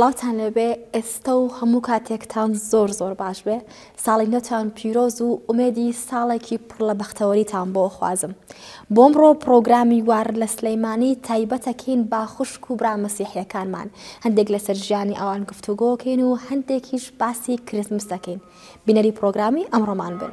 سلاوتان لەبێ ئێستا و هەموو کاتێکتان زۆر زۆر باش بێ ساڵی نەتان پیرۆز و ئومێدی ساڵێکی پڕ لە بەختەوەریتان بۆ خوازم بۆمڕۆ پرۆگرامی وار لە سلەیمانی تایبەتەکەین با خوشک و برامەسیحیەکانمان هەندێک لەسەر ژیانی ئەوان گفتوگۆکەین و هەندێکیش باسی کرزمس دەکەین بینەری پرۆگرامی ئەمڕۆمان بن.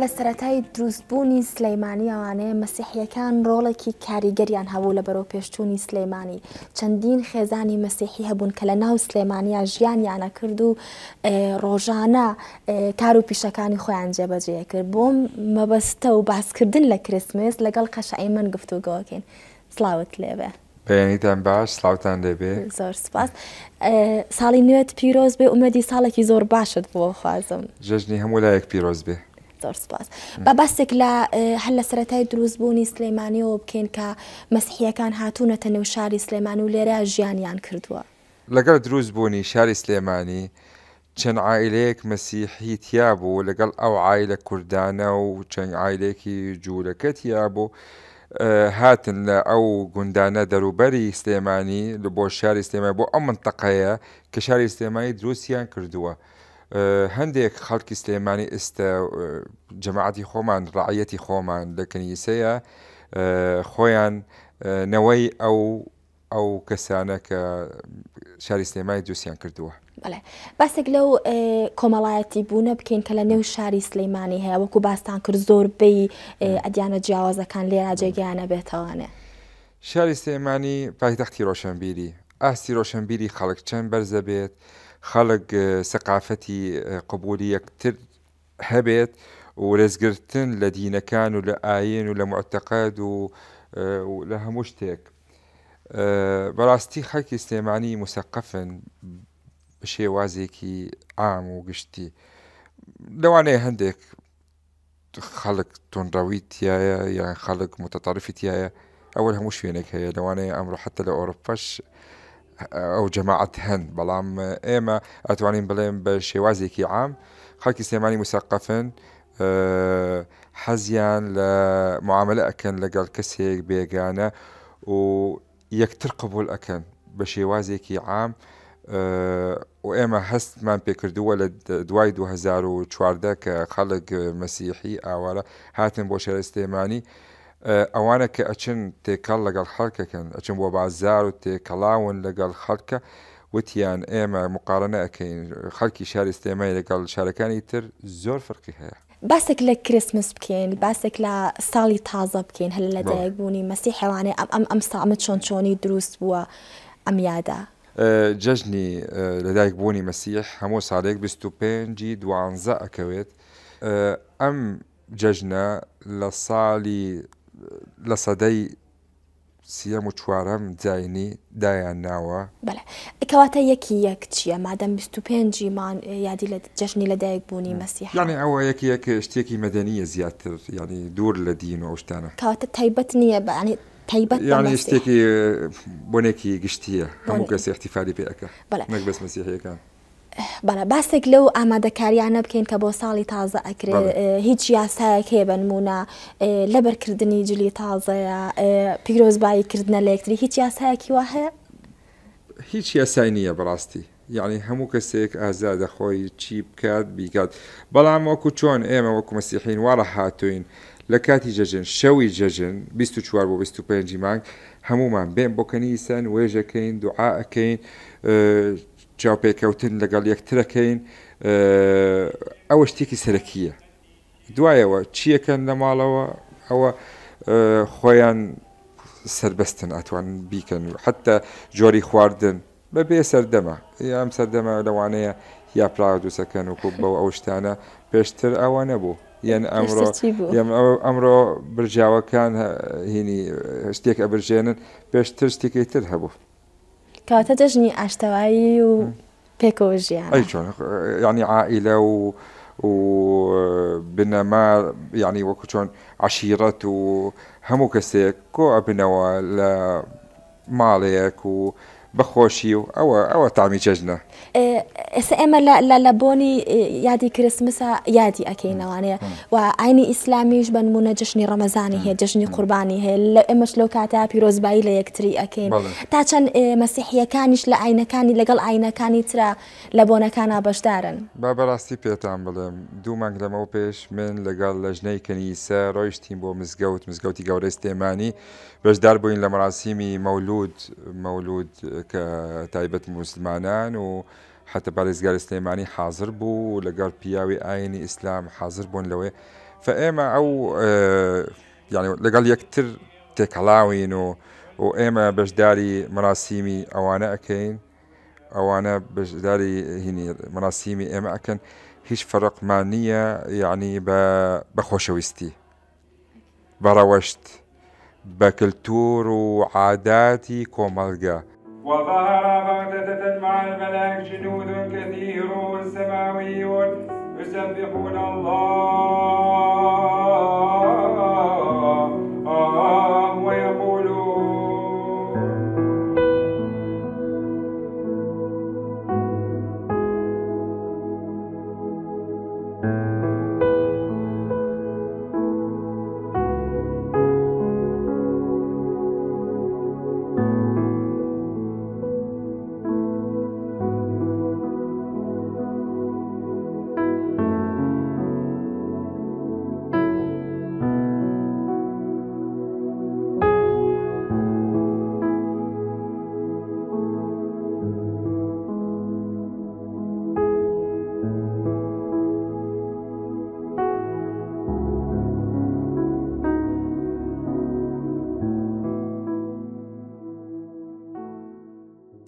لە سەتای دروستبوونی سلەیمانیەوانەیە مەسیحیەکان ڕۆڵێکی کاریگەریان هەبوو لە بەرەو پێشتوونی سلەیمانی چەندین خێزانی مەسیحی هەبوون کە لە ناو سلێمانیا ژیانیانە کرد و ڕۆژانە کار و پیشەکانی خۆیان جێبەجێ کرد بۆم مەبەستە و باسکردن لە کریسمس لەگەڵ قەشعی من گفتوگۆکەین سلااوت لێبێ. پێیانیتان باش سلااوان دەبێ زۆر سپاس ساڵی نوێت پیرۆز بێ عمەدی ساڵێکی زۆر باشت بۆ خوازم ژژنی هەموو لایەک پیرۆز بێ زۆر سپاس بە بەسێک لە هەل لە سەتای دروستبوونی سلەیمانیەوە بکەین کە مەسیحیەکان هاتوونەتە نێو شاری سلێمان و لێرە ژیانیان کردووە لەگەڵ دروست بوونی شاری سلێمانی چەند عیلەیەک مەسیحی تیا بوو لەگەڵ ئەو عیلە کوردانە و چەند عیلێکی جوورەکە تیا بوو. هاتن لە ئەو گوندانە دەروبەری سلێمانی لە بۆ شاری سلێمای بۆ ئەو منتەقەیە کە شاری سلێمانی دروستیان کردووە. هەندێک خەڵکی سلێمانی ئێستە جەماعتی خۆمان ڕعەتی خۆمان لە کنیسەیە خۆیان نەوەی ئەو ئەو کەسانە کە شاری سلێمانی دووسیان کردووە. باسێک لەو کۆمەڵایەتی بوونە بکەین کە لە نێو شاری سلەیمانی هەیە وەکو باستان کرد زۆربەی ئەدیانە جیاوازەکان لێرا جێگەیانە بێتەوانێ. شاری سلێمانی پایتەختی ڕۆشنبیری ئاستی ڕۆشنبیری خەڵک چەند بەرزە بێت خلق آه، ثقافتي آه، قبولية كتر هبت ورزقرتن الذين كانوا لآيين ولمعتقد آه، ولها مشتك براستي خلقي سليماني مثقفا بشي وازيكي عام وقشتي لو أنا هندك خلق تنرويت يا يعني خلق متطرفت يا أولها مش فينك هي لو أنا أمر حتى لأوروباش او جماعة هند بلام ايما اتوانين بلين بشيوازي كي عام خاكي سيماني مثقفن أه حزيان لمعاملة اكن لقال كسيك بيقانا و يكتر قبول اكن بشيوازي كي عام أه وإما هست ما بيكر دول دوايد دو هزار وشواردك خلق مسيحي اولا هاتن بوشير استيماني اوانا كاتشن تيكال تیکل لگل كان اتشن اچن بو بازار و تیکلاون لگل خلکه و تیان ایم مقارنه كاين خلکی شاري ستيماي لگل شهرکانی تر زور فرقي هیا باسك لكريسماس بكين باسك لصالي طازة بكين هل لديك بوني مسيحي واني ام ام ام صعمت شون شوني دروس بو ام يادا ججني لدى يقبوني مسيح همو صاليك بستو جيد دوانزا اكويت ام آه، ججنا لصالي لە سەدەی سیەم و چوارەم جاینی دایان ناوە کەواتە یەکی یەک چییە مادەم 25مان اه، یادی لە جەژنی لەدایک بوونی مەسیح یانی ئەوە یەکی یەک شتێکی مەدەنیە زیاتر ینی دوور لە دین و تايبتني کەواتە تایبەت نییە بەانی تایبەت یانی شتێکی اه، بۆنێکی گشتیە هەموو کەس احتیفای پێەکە بەس مەسیحەکان بەە باسێک لەو ئامادەکاریانە بکەین کە بۆ ساڵی تازە ئەکرێت هیچ یاسایەک هەیە بنمونە لەبەرکردنی جلی تازەیە پیرۆزباییکردنە لە یەکتری هیچ یاسایەکی وا هەیە؟ هیچ یاسای نییە بڕاستی. یعنی هەموو کەسێک ئازادە خۆی چی بکات بیکات بەڵام وەکو چۆن ئێمە وەکو مەسیحین وارە هاتوین لە کاتی جەژن شەوی جەژن 24 بۆ 25 مانگ هەمومان بێن بۆ کەنیسان وێژەکەین دوعاەکەین چاوپێککەوتن لەگەڵ یەکترەکەین ئەوە شتێکی سەرەکیە دوایەوە چیەکەن لە ماڵەوە ئەوە خۆیان سربەستن ئەتوانن بیکەن و حتا جۆری خواردن بەبێ سەردەمە ئەم سەردەمە لەوانەیە یا پراودوسەکەن و کوب بەو ئەو شتانە پێشتر ئەوە نەبوو یەن ئەمڕۆ ئەمڕۆ برجاوەکان هینی شتێک ئەبرژێنن پێشتر شتێکی تر هەبوو. کەواتە جەژنی ئاشتەوایی و پێکۆژیان ئەی چۆن يعني عائلە و بنەما یعنی وەکو چۆن عشیرەت و هەموو کەسێک کۆ ئەبنەوە لە ماڵەیەک و بەخۆشی و ئەوە ئەوە تامی چەژنە ئێستا ئێمە لە بۆنی یادی کرسمسا یادی ئەکەینەوانەیە و ئاینی ئیسلامیش بنمونە جشنی ڕەمەزانی هەیە جشنی قوربانی هەیە لە ئێمەش لەو کاتا پیرۆزبایی لە یەکتری ئەەکەین تا چەند مەسیحیەکانیش لە ئاینەکانی لەگەڵ ئاینەکانی ترا لە بۆنەکانە بەشدارن با بەڕاستی پێتان بڵێم دوو مانگ لەمە پێش من لەگەڵ لە ژنەی کنیسە ڕۆیشتیم بۆ مزگەوت مزگەوتی گەورەی سێمانی بەشدار بووین لە مەراسیمی مەولود مەولود تایبەت مسلمانان وحتى باريس قال سليماني حاضر ولا لەگەڵ بياوي آيني إسلام حاضر بوون لەوەی فئێمە آه، يعني یعنی لەگەڵ يكتر تكلاوين و و ئێمە بەشداری مراسیمی ئەوانە أكين ئەوانە باش داري مراسیمی ئێمە إيما أكن هيش فرق مانية يعني بخوشويستي بەڕەوەشت بكلتور وعاداتي و وظهر بغتة مع الملائكة جنود كثيرون سماويون يسبحون الله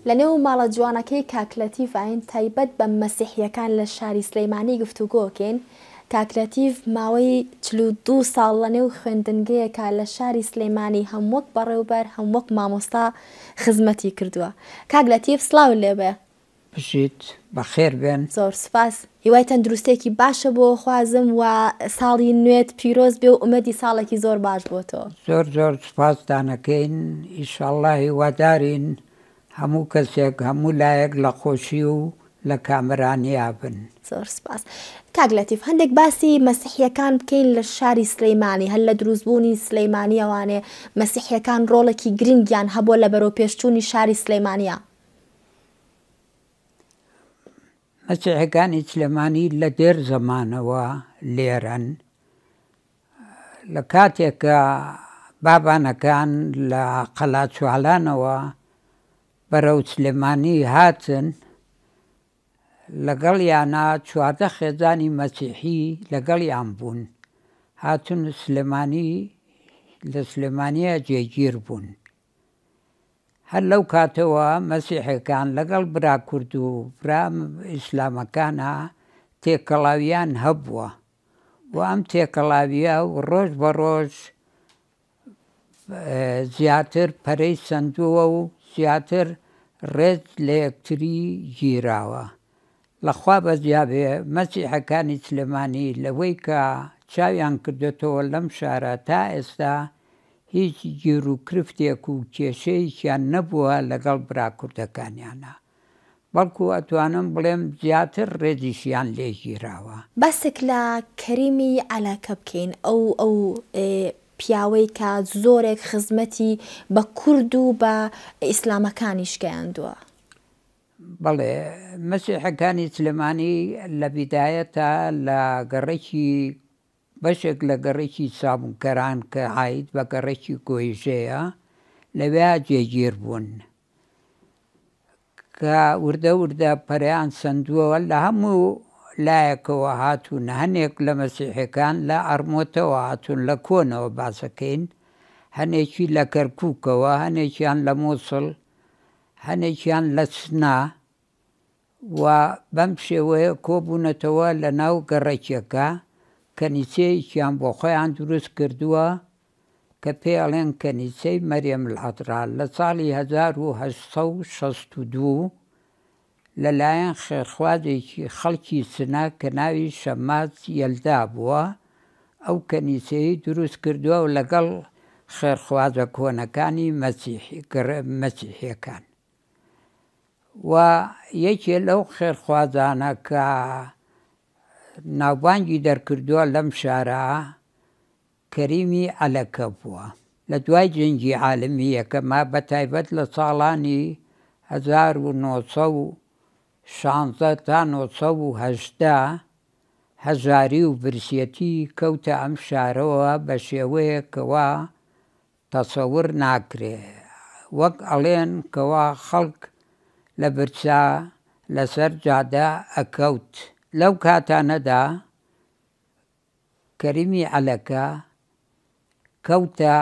لە نێو ماڵە جوانەکەی کاکلەتیڤین تایبەت بە مەسیحیەکان لە شاری سلەیمانی گفتوگۆکەین کاکلەتیڤ ماوەی چلو دو ساڵ لە نێو خوێندنگەیەکە لە شاری سلەیمانی هەمووەک بەڕێوبەر هەمووەک مامۆستا خزمەتی کردووە کاگلەتیف سلااو لێبێ پشیت بەخێر بێن زۆر سپاس هیوای تەندروستێکی باشە بۆ خوازم و ساڵی نوێت پیرۆز بێ و ئومەدی ساڵێکی زۆر باش بۆ تۆ زۆر زۆر سپاس دانەکەین ئیشله هیوادارین. هەموو کەسێک هەموو لایەک لە خۆشی و لە کامرانیابن زۆر سپاس کاگلەتیف هەندێک باسی مەسیحیەکان بکەین لە شاری سلەیمانی هەل لە دروستبوونی سلەیمانیەوانێ مەسیحیەکان ڕۆڵێکی گرنگیان هەبوو لە بەرەو پێشچوونی شاری سلەیمانە مەسیحەکانی سلێمانی لە دێر زەمانەوە لێرەن لە کاتێکە بابانەکان لە قەلاچوالانەوە بەرەو سلێمانی هاتن لەگەڵ یانا چواردە خێزانی مەسیحی لەگەڵ یان بوون هاتون سلێمانی لە سلێمانە جێگیر بوون هەر لەو کاتەوە مەسیحەکان لەگەڵ برا کورد و برام ئیسلامەکانە تێکەڵاویان هەبووە و ئەم تێکەڵاویە و ڕۆژ بە ڕۆژ زیاتر پەرەی سندووە و زیاتر ڕێت لە یەکتری گیراوە لەخوا بەزیابێ مەسیحەکانی سلمانی لەوەی کە چاویان کردێتەوە لەم شارە تا ئێستا هیچ گیر و کرفتێک و کێشەیەکیان نەبووە لەگەڵ براکوردەکانیانە. بەڵکو ئەتوانم بڵێم زیاتر ڕێزیشیان لێگیراوە بەسێک لە کەریمی علاکە بکەین ئەو ئەو پیاوەی کە زۆرێک خزمەتی بە کورد و بە ئیسلامەکانیشکیاندووە. بەڵێ مەسیحەکانی سلمانی لە بیدایەتە لە گەڕێکی بەشێک لە گەڕێکی سابوونکەران کە عیت بە گەڕێکی کۆیژەیە لەوێ جێگیر بوون. کە وردە وردە پەریان سندووەوە لە هەموو لایەکەوە هاتوون هەنێک لە مەسیحەکان لە ئەرمۆتەوە هاتوون لە کۆنەوە باسەکەین هەنێکی لە کەرکووکەوە هەنێکیان لە مۆسڵ هەنێکیان لە سنا و بەم شێوەیە کۆبوونەتەوە لە ناو گەڕێکیەکە کەنیچەیەکیان بۆ خۆیان دروست کردووە کە پێڵێن کەنیچەی مەریەم العاترا لە ساڵی 1962 لەلایەن خێرخوادێکی خەڵکی سنا کە ناوی شەمات یەلدا بووە ئەو کەنیسەیە دروست کردووە و لەگەڵ خێرخوازە کۆنەکانی مەسیحیەکان و یەکێ لەو خێرخوازانە کە ناوبانگی دەرکردووە لەم شارە کەریمی ئەلەکە بووە لە دوای جنگی عالمی یەکەما بە تایبەت لە ساڵانی 1900 شانزە تا ه هەزاری و برسەتی کەوتە ئەم شارەوە بە شێوەیەکەوە تەسەور ناکرێ وەک ئەڵێن کەوا خەڵک لە برچا لەسەر جادا ئەکەوت لەو کاتانەدا کەریمی ئەلەکە کەوتە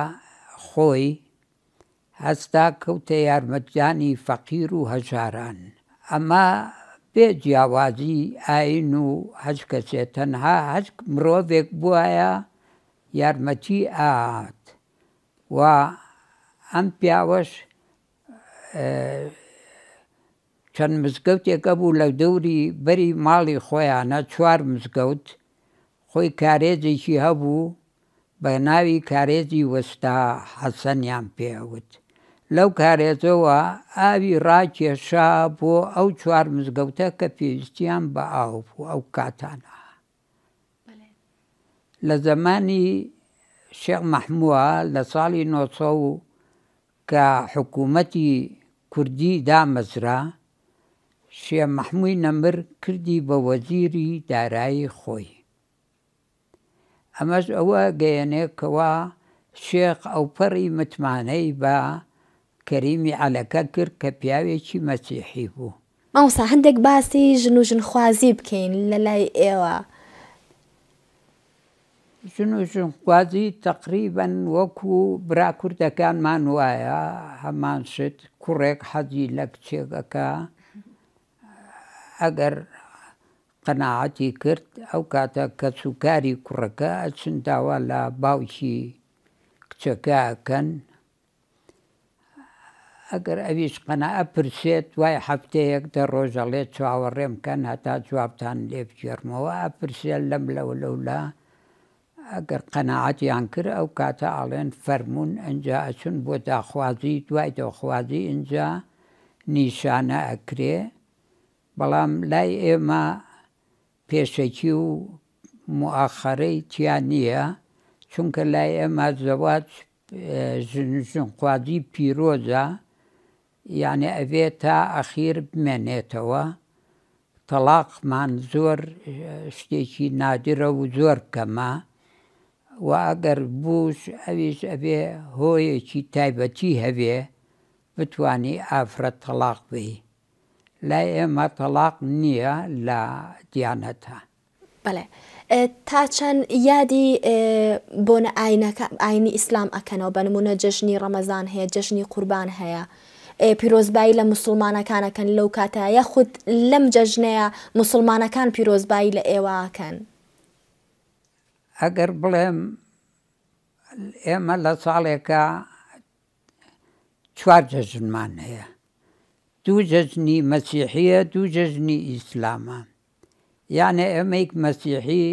خۆی هەستا کەوتە یارمەتجانی فەقیر و هەژاران ئەمە پێ جیاوازی ئاین و هەچ کەسێ تەنها هەچ مرۆڤێک بواە یارمەتی ئاات و ئەم پیاوەش چەند مزگەوتێکە بوو لە دەوری بەری ماڵی خۆیانە چوار مزگەوت خۆی کارێزێکی هەبوو بە ناوی کارێزی وەستا حەسەنیان پێوت لەو کارێتەوە ئاوی ڕاکێشا بۆ ئەو چوار مزگەوتە کە پێویستیان بە ئاو بوو ئەو کاتانە لە زمانی شێخ مەحمووە لە ساڵی 1970 کە حکوومەتی کوردی دامەزرا شێ مەحمووی نەمر کردی بە وەزیری دارایی خۆی ئەمەش ئەوە گەیەنێکەوە شێخ ئەو پەڕی متمانەی بە کەریمی عەلەکە کرد کە پیاوێکی مەسیحی بوو ئەوسا هەندێک باسی ژن و ژنخوازی بکەین لە لای ئێوە ژن و ژنخوازی تقریبن وەکو براکوردەکانمان وایە هەمان شت کوڕێک حەزی لە کچێکەکە ئەگەر قەنەعاتی کرد ئەو کاتە کە سوکاری کوڕەکە ئەچنداوە لە باوکی کچەکەکەن ئەگەر ئەویش قەنا ئەپرسێت وای هەفتەیەک دە ڕۆژەڵێ چاوەڕێم کەن هەتا جوابتان لێ بگێڕمەوە ئەپرسێت لەم لەو لەولا ئەگەر قەنەعاتیان کرد ئەو کاتە ئاڵێن فەرمونون ئەجا ئەچون بۆ داخوازی دوای دۆخوازی اینجا نیشانە ئەکرێ بەڵام لای ئێمە پێشێکی و مؤخەرەی تیا نییە چونکە لای ئێمە زەواج ژن خوازی پیرۆزە یانێ ئەوێت تا ئەخیر بمێنێتەوە تەلاقمان زۆر شتێکی نادرە و زۆر کەمە و ئەگەر بووش ئەویش ئەبێ هۆیەکی تایبەتی هەبێ بتانی ئافرەت تەلاق بی لای ئێمە تەلاق نییە لە دیانەتە بەڵێ. تا چەند یادی بۆنە ئاینەکە ئاینی ئیسلام ئەکەنەوە بەنمونە جشنی ڕەمەزان هەیە جشنی قوربان هەیە پیرۆزبایی لە مسلمانەکانەکەن لەو کاتایە خود لەم جەژنەیە مسلمانەکان پیرۆزبایی لە ئێوەکەن ئەگەر بڵێم ئێمە لە ساڵێکە چوار جەژنمان هەیە دوو جەژنی مەسیحیە دوو جەژنی ئیسلامە یانە ئێمەیک مەسیحی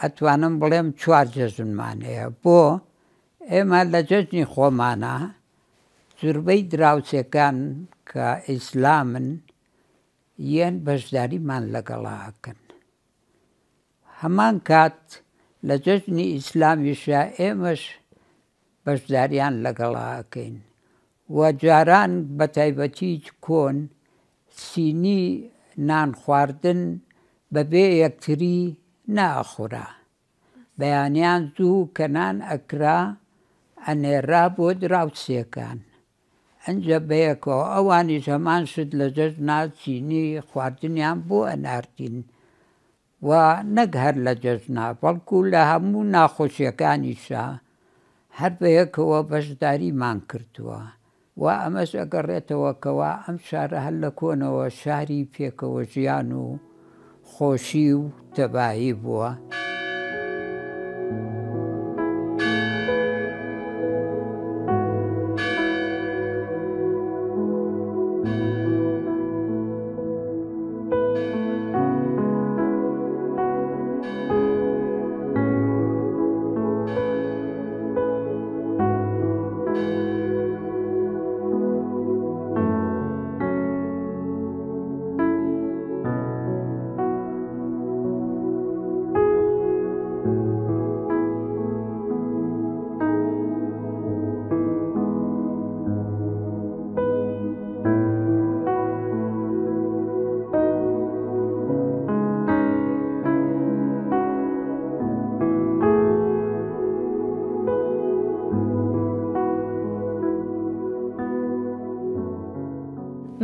ئەتوانم بڵێم چوار جەژنمان هەیە بۆ ئێمە لە جەژنی خۆمانە زۆربەی دراوسەکان کە ئیسلامن یەن بەشداریمان لەگەڵاکەن هەمان کات لە جەژنی ئیسلامیشا ئێمەش بەشداریان لەگەڵاکەین و جاران بە تایبەتی کۆن سینی نان خواردن بەبێ یەکتری ناخورا بەیانیان زوو کەنان ئەکرا ئەنێرا بۆ دراوسێکان ئەنجە بەیەکەوە ئەوانی زەمان شت لە جەز ناچینی خواردنیان بۆ ئەناردین و نەک هەر لە جەزنا بەڵکو لە هەموو ناخۆشیەکانیشا هەر بەیەکەوە بەشداریمان کردووە و ئەمەش ئەگەڕێتەوە کەوا ئەم شارە هەر لە کۆنەوە شاری پێکەوە ژیان و خۆشی و تەباهی بووە.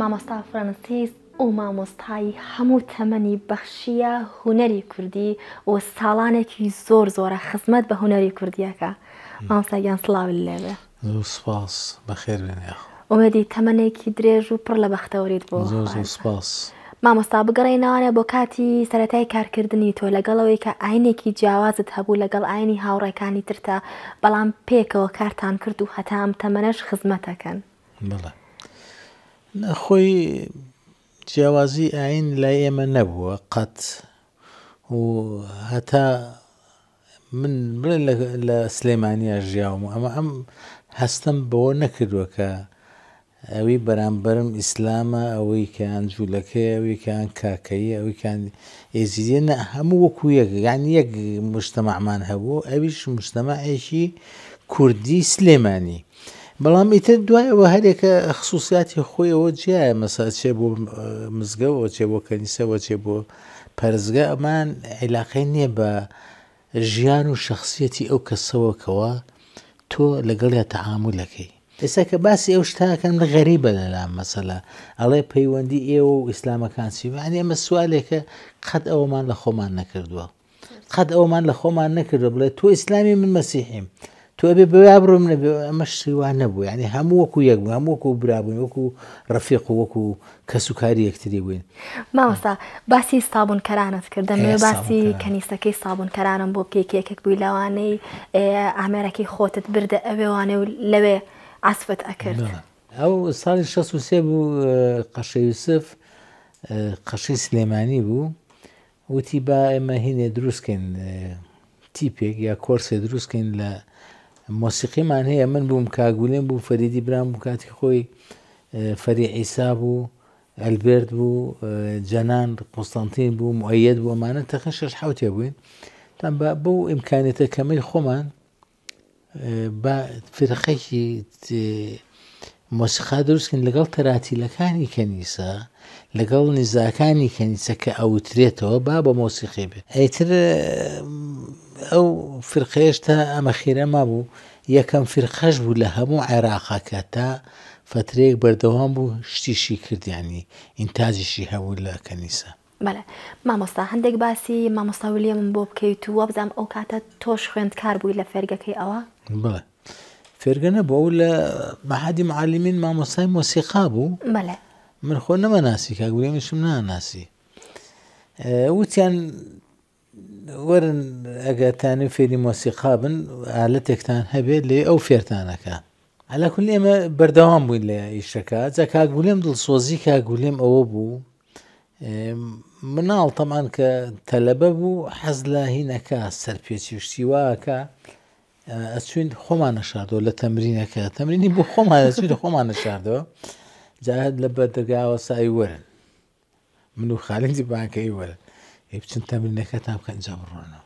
مامۆستا فرەنسیس و مامۆستایی هەموو تەمەنی بەخشیە هوەری کوردی و ساڵانێکی زۆر زۆرە خزمەت بە هوەری کوردیەکە مامۆستاگیان سلااول لێبێ سپاس بەخێر بێنە ئەوەدی تەمەنێکی درێژ و پڕ لە بەختەوریت بۆ سپاس. مامۆستا بگەڕێنەوەە بۆ کاتی سەتای کارکردنی تۆ لەگەڵەوەی کە ئاینێکی جیاوازت هەبوو لەگەڵ ئاینی هاوڕێکانی ترتە بەڵام پێکەوە کارتان کرد و هەتام تەمەنەش خزمەتەکەن. بڵێ. خۆی جیاوازی ئاین لای ئێمە نەبووە قەت و هەتا من برن لە سلێمانیا ژیاوم و ئەمە ئەم هەستم بەوە نەکردووە کە ئەوی بەرامبەرم ئیسلامە ئەوەی کە ئەنجولەکەی ئەوی کەیان کاکەی ئەویان ئێزیدێ نە هەموو وەکو یەک یان یەک مشتتەمامان هەبوو ئەویش مشتتەماعێکی کوردی سلێمانی بەڵام ئیتر دوایەوە هەرێکە خصوصیاتی خۆیەوە جیایە مەسا چێ بۆ مزگەەوە چێ بۆ کەنیسەوە چێ بۆ پەرزگە ئەمان عیلاقی نییە بە ژیان و شخصیەتی ئەو کەسەوەکەوە تۆ لەگەڵیا تەعاامولەکەی ئێستا کە باسی ئەو شتاکەم لە غەریبە لەلام مەسەلا ئەڵێ پەیوەندی ئێوە و ئیسلامەکانسیوانی ئەمە سوالێکە قەت ئەومان لە خۆمان نەکردووە قەت ئەومان لە خۆمان نەکردو بڵێ تۆ ئیسلامی من مەسیحیم تۆ بێ بەیا بڕم نەبێ ئەمە شیوان نەبوو ینی هەموو وەکو یەک هەموو وەکو برابوون وەکو ڕفیق وەکو کەسوکاری یەکتری بووین ماوەستا باسی سابون کەرانت کردن باسی کەنیسەکەی سابون کەرانم بۆ پێکیەکێک بووی لەوانەی ئامێرەکەی خۆتت بردە ئەوێوانێ و لەوێ ئاسفت ئەکرد ئەو ساڵی 16 بوو قەشەیوسف قەشەی سلێمانی بوو وتی با ئێمە هینێ دروستکەین تیپێک یا کۆرسێ دروستکەین لە مۆسیقیمان هەیە من بووم کاگولێن بوو فەریدی برام و کاتی خۆی فەری عیسا بوو ئەلبرت بوو جەنان قوستانتین بوو معەت بوو ئەمانە تەخ شش حوتێ بووین تام بۆ ئیمکانێتە کەمەی خۆمان بە فرخەکی مۆسیقا دروستکن لەگەڵ تەراتیلەکانی کەنیسا لەگەڵ نزاکانی کەنیسە کە ئەوترێتەوە با بە مۆسیقی بێت ئەیتر ئەو فرخێشتا ئەمە خێرەما بوو یەکەم فرخەش بوو لە هەموو عێراقاکە تا فترێک بەردەوام بوو شتیشی کردیانی ئینتازیشی هەبوو لە کەنیسە بەە مامۆستا هەندێک باسی مامۆستاولیە من بۆ بکەیت و وە بزانام ئەو کاتە تۆش خوێند کار بووی لە فێرگەکەی ئەوە بڵێ فێرگەنە بۆ لە مەحادی معالمین مامۆستای مۆسیقا بوو بەە من خۆ نەمەناسی کاگوێ میشم ناناسی وتیان وەرن ئەگەتانن فێری مۆسیقا بن ئالەتێکتان هەبێت لێ ئەو فێرتانەکە ئەلەکول ئێمە بەردەوام بووین لە ئیشەکە جا کاگولێم دڵسۆزی کاگولێم ئەوە بوو مناڵ تەمان کە تەلەبە بوو حەز لە هینەکە سەرپێکی شتیواکە ئەچوین خۆمانە شاردەوە لە تەمرینەکە تەمرینی بۆ خۆمانە چوین خۆمانە شاردەوە جاهت لە بەدرگاوە سای وەرن من و خالیی بانکەی وەرن بچن تەمرینەکەتان بکە اینجا بڕۆنەوە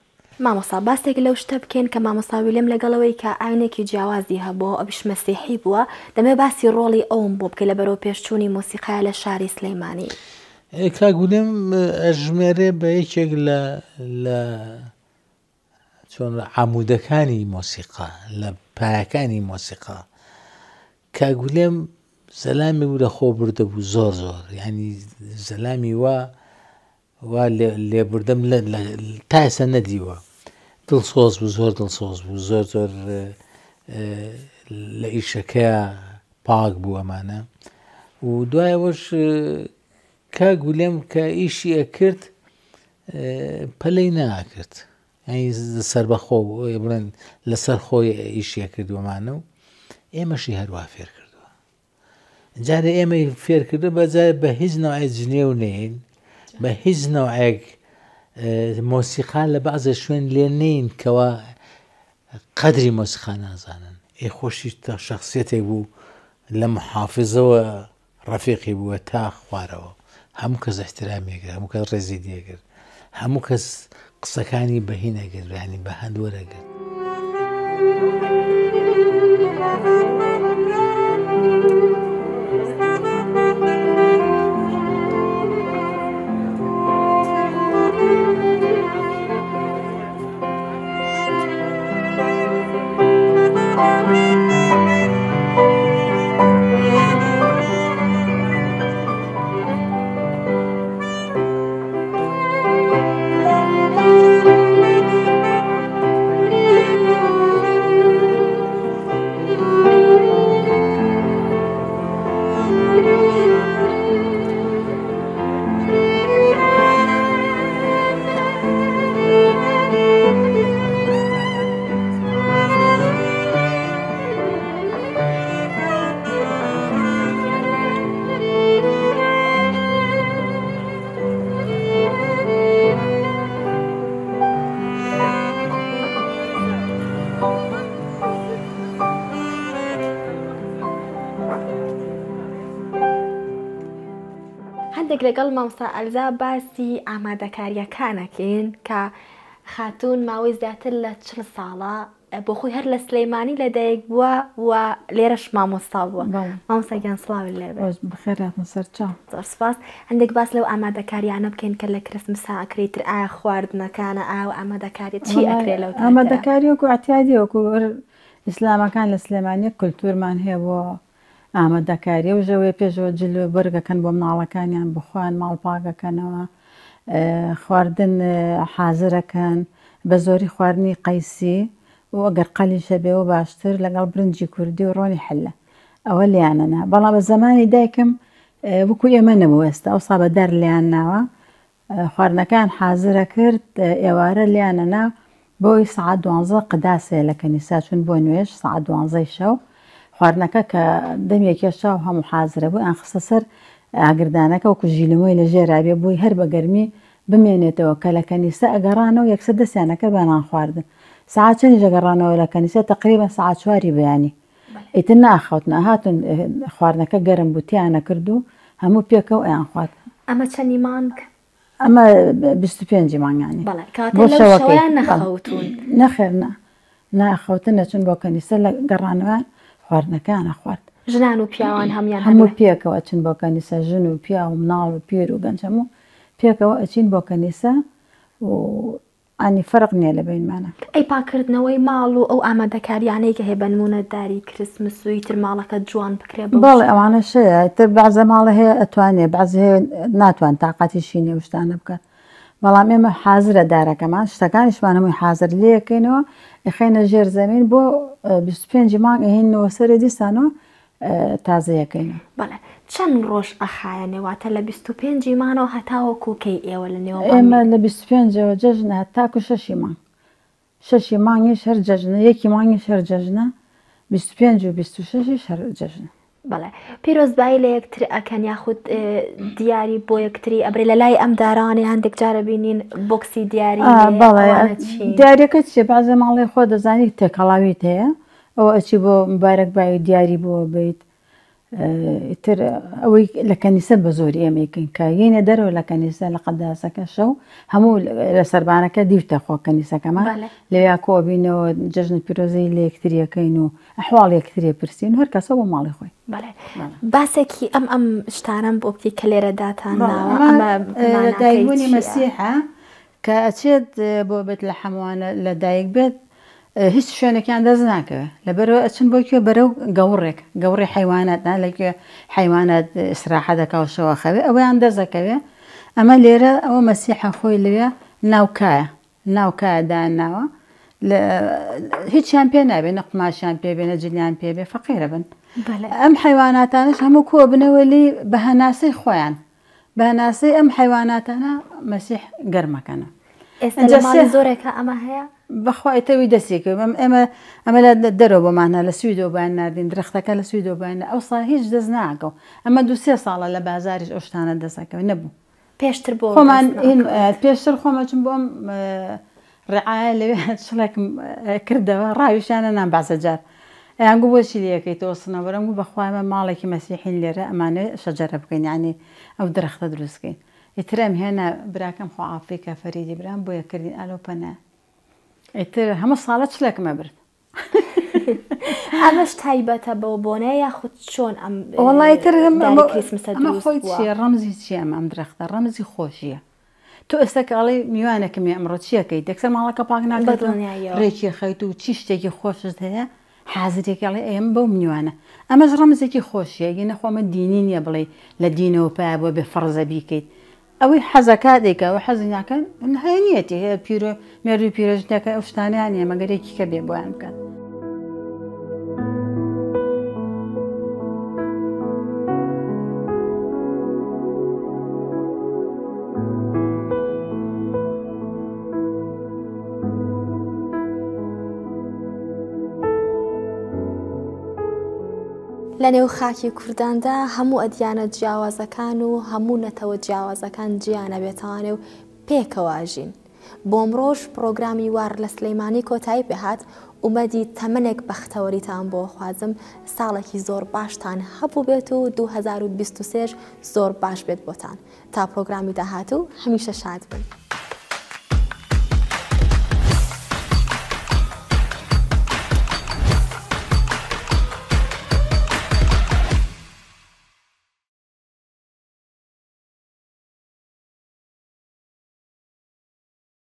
مامەسا باسێک لەو شتە بکەین کە مامەساوی لەم لەگەڵەوەی کە ئاینێکی جیاوازی هەبوو ئەبش مەسیحی بووە دەمێ باسی ڕۆڵی ئەوم بۆ بکە لە بەرەو پێشچوونی مۆسیقای لە شاری سلەیمانی کاگولم ئەژمێرێ بە یەکێک لە لە چۆن عمودەکانی مۆسیقا لە پایەکانی مۆسیقا کاگولێم زەلامی و لە خۆ بردە بوو زۆر زۆر ینی زەلامی وە وا لێبوردەم تاسە نەدیوە دڵ سۆز بوو زۆر دڵ سۆز بوو زۆر زۆر لە ئیشەکە پاک بوو ئەمانە و دوایەوەش کا گولێم کە ئیشی ئەکرد پەلەی ناکرد سەر بەخۆ بڵێن لەسەر خۆی ئیشیە کردووەمانە و ئێمەشی هەروە فێر کردووە جارە ئێمە فێر کردو بەجار بە هیچ نەوای جنێ و نین بە هیچ نەوەیەک مۆسیقا لە بەعزە شوێن لێ نین کەەوە قەدری مۆسیخا نازانن ئێ خۆشی تا شخصیتێک بوو لە محافزەوە ڕەفیقی بووە تا خوارەوە هەموو کەس احترامێکرد هەموو کەس ڕێزی دیەگرت هەموو کەس قسەکانی بەهینەگرانی بە هەندوەرەگرت. لەگەڵ مامسا ئەلزا باسی ئامادەکاریەکانەکەین کە خاتون ماوەی زیاتر لە چل ساڵە بۆ خۆی هەر لە سلەیمانی لەدایک بووە و لێرەش مامۆستا بووە مامسەگەیان سلااو لێ بخێراتسەر سپاس هەندێک باس لەو ئامادەکاریانە بکەین کە لە کرسمسا ئەکریتر ئایا خواردنەکانە ئاو ئامادەکاری چی ئەکرێ لەو ئامادەکاری وەکو ئەتیادی وەکو ئیسلامەکان لە سلێمانی کولتورمان هەیە بۆ ئامادەکاری و ژەوەی پێشەوە جلو بەرگەکەن بۆ مناڵەکانیان بخواان ماڵپاگەکەنەوە خواردن حازرەکەن بە زۆری خواردنی قەیسی و ئەگەر قەلیشە بێەوە باشتر لەگەڵ برنجی کوردی و ڕۆنی حلە ئەوە لیانەنا بەڵام بە زمانی دایکم وەکو ئێمە نەبووێستا ئەو سابە دەر لیان ناوە خواردنەکان حازرە کرد ئێوارە لیانەنا بۆی سعات دوانزە قداسێ لە کەنیسا چون بۆ نوێش سعات دوانزەی شەو خواردنەکە کە دەمێکێشا و هەموو حازرە بوو ئە خستە سەر ئاگردانەکە وکو ژیلمۆی لە ژێرابێ بووی هەر بە گەرمی بمێنێتەوە کە لە کەنیسە ئەگەڕانەوە یەکسە دەستیانەکە بەنان خواردن ساعت چەند ژەگەڕانەوە لە کەنیسە تقریبا ساعت چواری بەیانی ئیتر ناخوتنە هاتون خواردنەکە گەرم بوتیانە کردو هەموو پێکە و ئەیان خوارد ئەمە چەندی مانگ ئەمە 25 مانگانی نەخەوتون نەخێرنا ناخەوتن نەچون بۆ کەنیسە لە گەڕانەوە خواردنەکەیانە خوارد ژنان و پیاوان هەمیان هەموو پێکەوە چن بۆ کەنیسە ژن و پیا و مناڵ و پیر و گەنجەم و پێکەوە ئەچین بۆ کەنیسە و ئانی فەرق نییە لە بینمانە ئەی پاکردنەوەی ماڵ و ئەو ئامادەکاریانەی کە هەیە بنمونەداری کرسمس و تر ماڵەکە جوان بکرێت بەڵێ ئەوانە شەیە تر بازە ماڵە هەیە ئەتوانێ باز هەیە ناتوان تااقەتی شینێ شتانە بکات بەڵام ئێمە حازرە دارەکەمان شتەکانیشمانەمووی حازر لەکەینەوە ئەخێنە ژێر زەمین بۆ 25 مانگ هینەوە سەری دیسانەوە تازەیەەکەینە بەڵێ چەند ڕۆژ ئەخایەنێواتە لە 25 مانەوە هەتاوەکو کەی ئێوە لە نێوە ئێمە لە 25ەوە جەژنە تاکو شەشی مانگ شەشی مانگی شەر جەژنە یەکی مانگی شەر جەژنە 25 و 26 شەر جەژنە بەڵێ پیرۆزبایی لە یەکتر ئەکەن یاخود دیاری بۆ یەکتری ئەبرێ لە لای ئەم دارانی هەندێک جارە بینین بۆکسی دیاری بەڵێ دیارەکە چێ بازە ماڵی خۆ دەزانی تێکەڵاویت هەیە ئەو ئەچی بۆ مبارەک باایی دیاری بۆ بیت تر ئەوەی لە کەنیسە بە زۆری ئێمەیکن کە یینە دەرەوە لە کەنیسە لە قەداسەکە شەو هەموو لە سەربانەکە دیوتە خۆ کەنیسەکەمان لەویا کۆبینەوە جژن پیرۆزەی لە یەکتریەکەین و ئەحواڵ یەکتریە پرسین هەر کەسە بۆ ماڵی خۆی باسێکی ئەم ئەم شتانم بۆ بکەی کە لێرە داتان دایبوونی مەسیحە کە ئەچێت بۆ بێت لە حەموانە لە دایک بێت هیچ شوێنێکیان دەست ناکەوە لەبەرەوە ئەچن بۆ کوێ بەرەو گەوڕێک گەوری حیوانات نا لەکوێ حیوانات ئسراحە دەکاوشەوە خەوێ ئەویان دەزەکەوێ ئەمە لێرە ئەوە مەسیحە خۆی لەوێ ناوکایە ناوکایە داناوە هیچیان پێ نابێ نە قماشیان پێ بێنە جلیان پێ بێ فەقیرە بن. ئەم حیواناتانش هەموو کۆبنەوە لی بە هەناسەی خۆیان بە هەناسەی ئەم حیواناتانە مەسیح گەرمەکەنە زۆرێکە ئەمە هەیە بەخوایتەوی دەستێکی بم ئێمە ئەمە لە دەرەوە بۆمانە لە سوی دۆبان نردین درختەکە لە سوی دۆبانە ئەوسا هیچ دەست ناکەو ئەمە دو سێ ساڵە لە بازاریش ئەوشتانە دەسەکەوی نەبوو پێشتر بۆ خۆمان پێشتر خۆمەچم بۆم ڕعاە لەوێ شڵێکم کردەوە ڕاویشانە نام بازەجار. ئەیان گو بۆچی لەکەیتەوە سنەوەرم و بەخوامە ماڵێکی مەسیحین لێرە ئەمانە شەجارە بکەین ینی ئەو درختە دروستکەین ئیترم هێنا براکەم خۆ ئافریکا فەریدی برام بۆ یەکردین ئالۆپەنە ئیتر هەمە ساڵە چلەکمە برد ئەمەش تایبەتە بە بۆنە یاخود چۆن ئەمڵایتر ڕەمزی چیەم ئەم درختە ڕەمزی خۆشیە تۆ ئێستا کاڵی میوانەکەمی ئەمڕۆ چیەکەی دەکسەر ماڵەکە پاک ناگەڵ ڕێکی خەیت و چی شتێکی خۆشت هەیە حازرێکڵێ ئەم بەو منیوانە ئەمەش ڕەمزێکی خۆشیەگی نەخۆمە دینی نییە بڵێ لە دینەوە پیا بۆ بێ فەرزە بیکەیت ئەوەی حەزەکە دێکەوە حەزی ناکەن هەیە نیەتی هەیە پیرۆ مێروی پیرۆژنەکە ئەو شتانیان نیە مەگەرێکی کە بێ بۆیان بکەن. لە نێو خاکی کورداندا هەموو ئەدیانە جیاوازەکان و هەموو نەتەوە جیاوازەکان جیانە بێتوانێ و پێکەواژین. بۆمڕۆژ پرۆگرامی وار لە سلەیمانی کۆتایی پێهات ومەدی تەمەنێک بەختەوەریتان بۆ خوازم ساڵێکی زۆر باشتان هەبوو بێت و 2023 زۆر باش بێت بۆتان تا پرۆگرامی داهات و هەمیشە شاد بن.